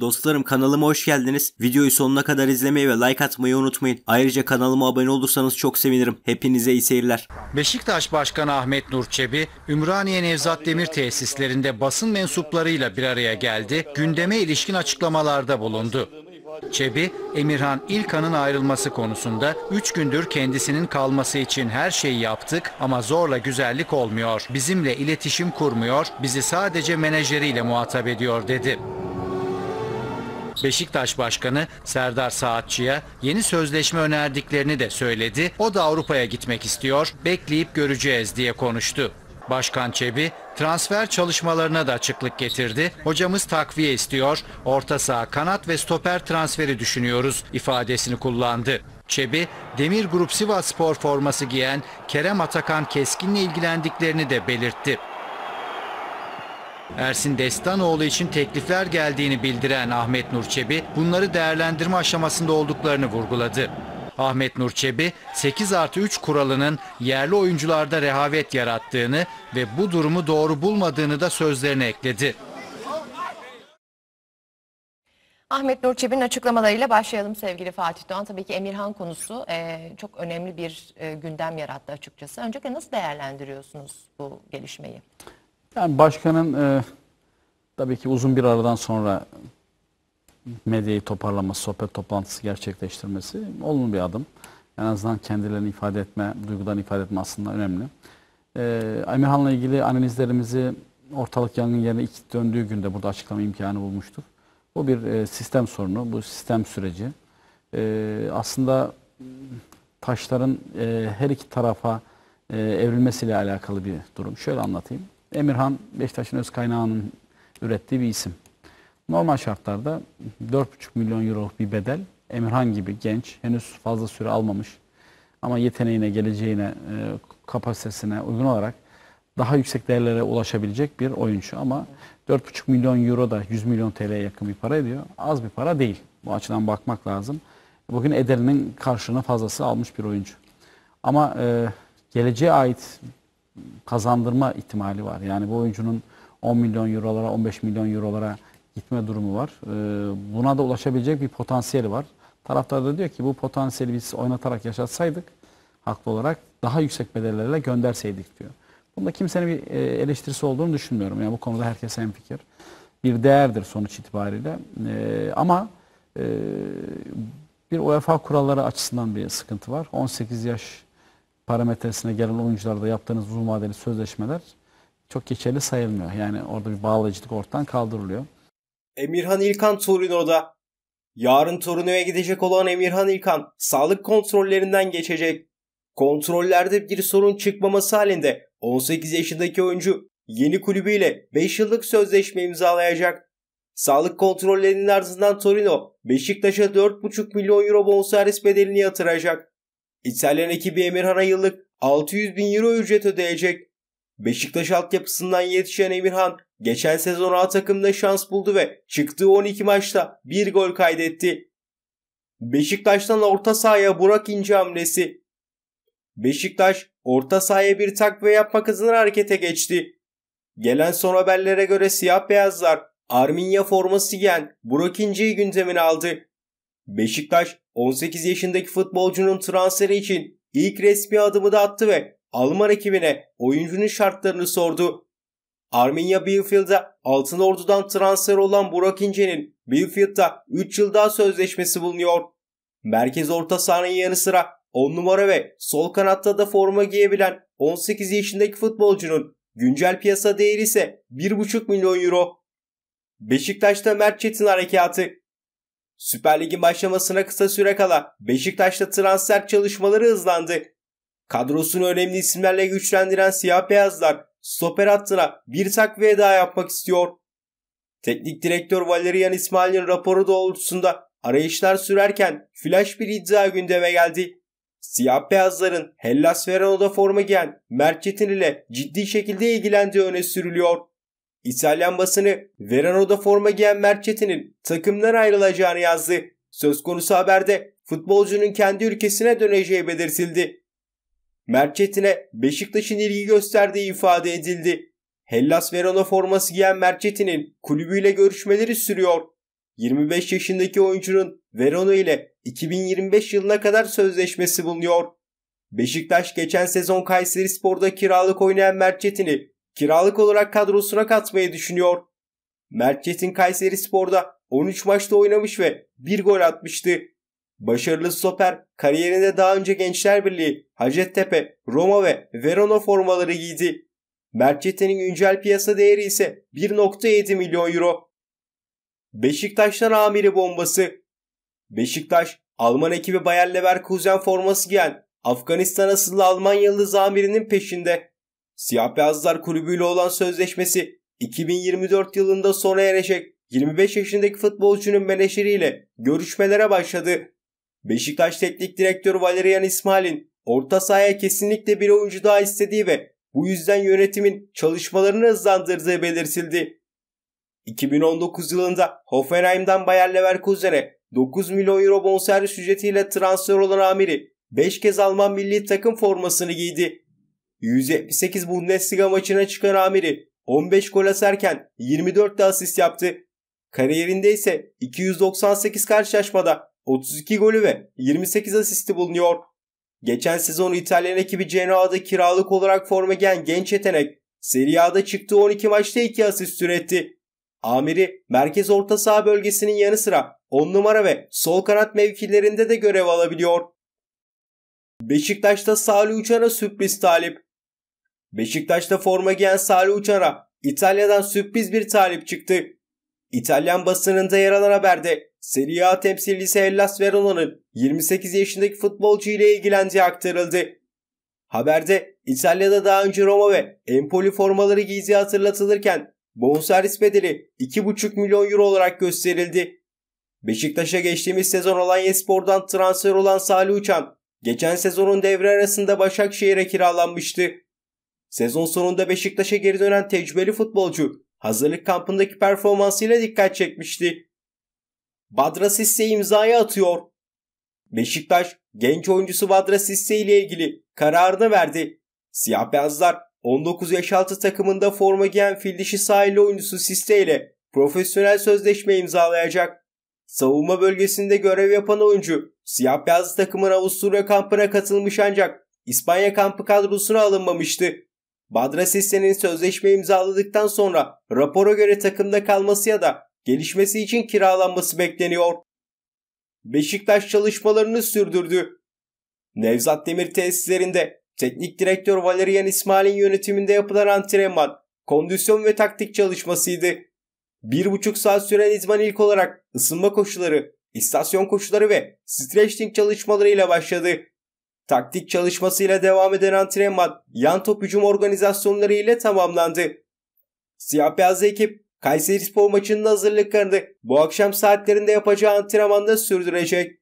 Dostlarım kanalıma hoş geldiniz. Videoyu sonuna kadar izlemeyi ve like atmayı unutmayın. Ayrıca kanalıma abone olursanız çok sevinirim. Hepinize iyi seyirler. Beşiktaş Başkanı Ahmet Nur Çebi, Ümraniye Nevzat Demir tesislerinde basın mensuplarıyla bir araya geldi. Gündeme ilişkin açıklamalarda bulundu. Çebi, Emirhan İlkan'ın ayrılması konusunda 3 gündür kendisinin kalması için her şeyi yaptık ama zorla güzellik olmuyor. Bizimle iletişim kurmuyor, bizi sadece menajeriyle muhatap ediyor dedi. Beşiktaş Başkanı Serdar Saatçı'ya yeni sözleşme önerdiklerini de söyledi. O da Avrupa'ya gitmek istiyor, bekleyip göreceğiz diye konuştu. Başkan Çebi transfer çalışmalarına da açıklık getirdi. Hocamız takviye istiyor, orta saha, kanat ve stoper transferi düşünüyoruz ifadesini kullandı. Çebi, Demir Grup Sivas Spor forması giyen Kerem Atakan Keskin'le ilgilendiklerini de belirtti. Ersin Destanoğlu için teklifler geldiğini bildiren Ahmet Nurçebi bunları değerlendirme aşamasında olduklarını vurguladı. Ahmet Nurçebi 8 artı 3 kuralının yerli oyuncularda rehavet yarattığını ve bu durumu doğru bulmadığını da sözlerine ekledi. Ahmet Nurçebi'nin açıklamalarıyla başlayalım sevgili Fatih Doğan. Tabii ki Emirhan konusu e, çok önemli bir e, gündem yarattı açıkçası. Öncelikle nasıl değerlendiriyorsunuz bu gelişmeyi? Yani başkanın e, tabii ki uzun bir aradan sonra medyayı toparlaması, sohbet toplantısı gerçekleştirmesi olumlu bir adım. En azından kendilerini ifade etme, duygudan ifade etme aslında önemli. Ee, Emirhan'la ilgili analizlerimizi ortalık yangın yerine ilk döndüğü günde burada açıklama imkanı bulmuştuk. Bu bir e, sistem sorunu, bu sistem süreci. E, aslında taşların e, her iki tarafa e, evrilmesiyle alakalı bir durum. Şöyle anlatayım. Emirhan Beşiktaş'ın öz kaynağının ürettiği bir isim. Normal şartlarda 4,5 milyon euro bir bedel Emirhan gibi genç, henüz fazla süre almamış ama yeteneğine, geleceğine, e, kapasitesine uygun olarak daha yüksek değerlere ulaşabilecek bir oyuncu. Ama 4,5 milyon euro da 100 milyon TL'ye yakın bir para ediyor. Az bir para değil. Bu açıdan bakmak lazım. Bugün ederinin karşılığını fazlası almış bir oyuncu. Ama e, geleceğe ait kazandırma ihtimali var. Yani bu oyuncunun 10 milyon eurolara, 15 milyon eurolara gitme durumu var. Ee, buna da ulaşabilecek bir potansiyeli var. Taraftar da diyor ki bu potansiyeli biz oynatarak yaşatsaydık haklı olarak daha yüksek bedellerle gönderseydik diyor. Bunda kimsenin bir e, eleştirisi olduğunu düşünmüyorum. Yani bu konuda herkes fikir Bir değerdir sonuç itibariyle. Ee, ama e, bir UEFA kuralları açısından bir sıkıntı var. 18 yaş parametresine gelen oyuncularda yaptığınız uzun vadeli sözleşmeler çok geçerli sayılmıyor. Yani orada bir bağlayıcılık ortadan kaldırılıyor. Emirhan İlkan Torino'da. Yarın Torino'ya gidecek olan Emirhan İlkan sağlık kontrollerinden geçecek. Kontrollerde bir sorun çıkmaması halinde 18 yaşındaki oyuncu yeni kulübüyle 5 yıllık sözleşme imzalayacak. Sağlık kontrollerinin ardından Torino Beşiktaş'a 4,5 milyon euro bonservis bedelini yatıracak. İtalyan bir Emirhan'a yıllık 600 bin euro ücret ödeyecek. Beşiktaş altyapısından yetişen Emirhan geçen sezon A takımda şans buldu ve çıktığı 12 maçta bir gol kaydetti. Beşiktaş'tan orta sahaya Burak İnce hamlesi. Beşiktaş orta sahaya bir takviye yapmak adına harekete geçti. Gelen son haberlere göre siyah beyazlar Arminya forması giyen Burak İnce'yi gündemine aldı. Beşiktaş 18 yaşındaki futbolcunun transferi için ilk resmi adımı da attı ve Alman ekibine oyuncunun şartlarını sordu. Arminia Bielefield'a Altın Ordu'dan transfer olan Burak İnce'nin Bielefield'da 3 yıl daha sözleşmesi bulunuyor. Merkez orta sahanın yanı sıra 10 numara ve sol kanatta da forma giyebilen 18 yaşındaki futbolcunun güncel piyasa değeri ise 1,5 milyon euro. Beşiktaş'ta Mert Çetin harekatı Süper Lig'in başlamasına kısa süre kala Beşiktaş'ta transfer çalışmaları hızlandı. Kadrosunu önemli isimlerle güçlendiren siyah beyazlar stoper hattına bir takviye daha yapmak istiyor. Teknik direktör Valerian İsmail'in raporu doğrultusunda arayışlar sürerken flash bir iddia gündeme geldi. Siyah beyazların Hellas Verano'da forma giyen Mert Çetin ile ciddi şekilde ilgilendiği öne sürülüyor. İtalyan basını Verano'da forma giyen Mert Çetin'in takımdan ayrılacağını yazdı. Söz konusu haberde futbolcunun kendi ülkesine döneceği belirtildi. Mert Beşiktaş'ın ilgi gösterdiği ifade edildi. Hellas Verona forması giyen Mert kulübüyle görüşmeleri sürüyor. 25 yaşındaki oyuncunun Verona ile 2025 yılına kadar sözleşmesi bulunuyor. Beşiktaş geçen sezon Kayseri Spor'da kiralık oynayan Mert kiralık olarak kadrosuna katmayı düşünüyor. Mert Çetin Kayseri Spor'da 13 maçta oynamış ve 1 gol atmıştı. Başarılı stoper kariyerinde daha önce Gençler Birliği, Hacettepe, Roma ve Verona formaları giydi. Mert Çetin'in güncel piyasa değeri ise 1.7 milyon euro. Beşiktaş'tan amiri bombası. Beşiktaş, Alman ekibi Bayer Leverkusen forması giyen Afganistan asıllı Almanyalı zamirinin peşinde. Siyah Beyazlar kulübüyle olan sözleşmesi 2024 yılında sona erecek 25 yaşındaki futbolcunun menajeriyle görüşmelere başladı. Beşiktaş Teknik Direktörü Valerian İsmail'in orta sahaya kesinlikle bir oyuncu daha istediği ve bu yüzden yönetimin çalışmalarını hızlandırdığı belirtildi. 2019 yılında Hoffenheim'dan Bayer Leverkusen'e 9 milyon euro bonservis ücretiyle transfer olan Amiri 5 kez Alman milli takım formasını giydi. 178 Bundesliga maçına çıkan Amiri 15 gol atarken 24 de asist yaptı. Kariyerinde ise 298 karşılaşmada 32 golü ve 28 asisti bulunuyor. Geçen sezon İtalyan ekibi Genoa'da kiralık olarak forma giyen genç yetenek Serie A'da çıktığı 12 maçta 2 asist üretti. Amiri merkez orta saha bölgesinin yanı sıra 10 numara ve sol kanat mevkilerinde de görev alabiliyor. Beşiktaş'ta Salih Uçar'a sürpriz talip. Beşiktaş'ta forma giyen Salih Uçar'a İtalya'dan sürpriz bir talip çıktı. İtalyan basınında yer alan haberde Serie A temsilcisi Hellas Verona'nın 28 yaşındaki futbolcu ile ilgilendiği aktarıldı. Haberde İtalya'da daha önce Roma ve Empoli formaları giydiği hatırlatılırken bonservis bedeli 2,5 milyon euro olarak gösterildi. Beşiktaş'a geçtiğimiz sezon olan Spor'dan transfer olan Salih Uçan, geçen sezonun devre arasında Başakşehir'e kiralanmıştı. Sezon sonunda Beşiktaş'a geri dönen tecrübeli futbolcu hazırlık kampındaki performansıyla dikkat çekmişti. Badra Sisse imzayı atıyor. Beşiktaş genç oyuncusu Badra Sisse ile ilgili kararını verdi. Siyah beyazlar 19 yaş altı takımında forma giyen fildişi sahili oyuncusu Sisse ile profesyonel sözleşme imzalayacak. Savunma bölgesinde görev yapan oyuncu siyah beyazlı takımın Avusturya kampına katılmış ancak İspanya kampı kadrosuna alınmamıştı. Badra Sisse'nin sözleşme imzaladıktan sonra rapora göre takımda kalması ya da gelişmesi için kiralanması bekleniyor. Beşiktaş çalışmalarını sürdürdü. Nevzat Demir tesislerinde teknik direktör Valerian İsmail'in yönetiminde yapılan antrenman, kondisyon ve taktik çalışmasıydı. Bir buçuk saat süren idman ilk olarak ısınma koşuları, istasyon koşuları ve stretching çalışmalarıyla başladı. Taktik çalışmasıyla devam eden antrenman yan top hücum organizasyonları ile tamamlandı. Siyah beyaz ekip Kayseri Spor maçının hazırlıklarını bu akşam saatlerinde yapacağı antrenmanda sürdürecek.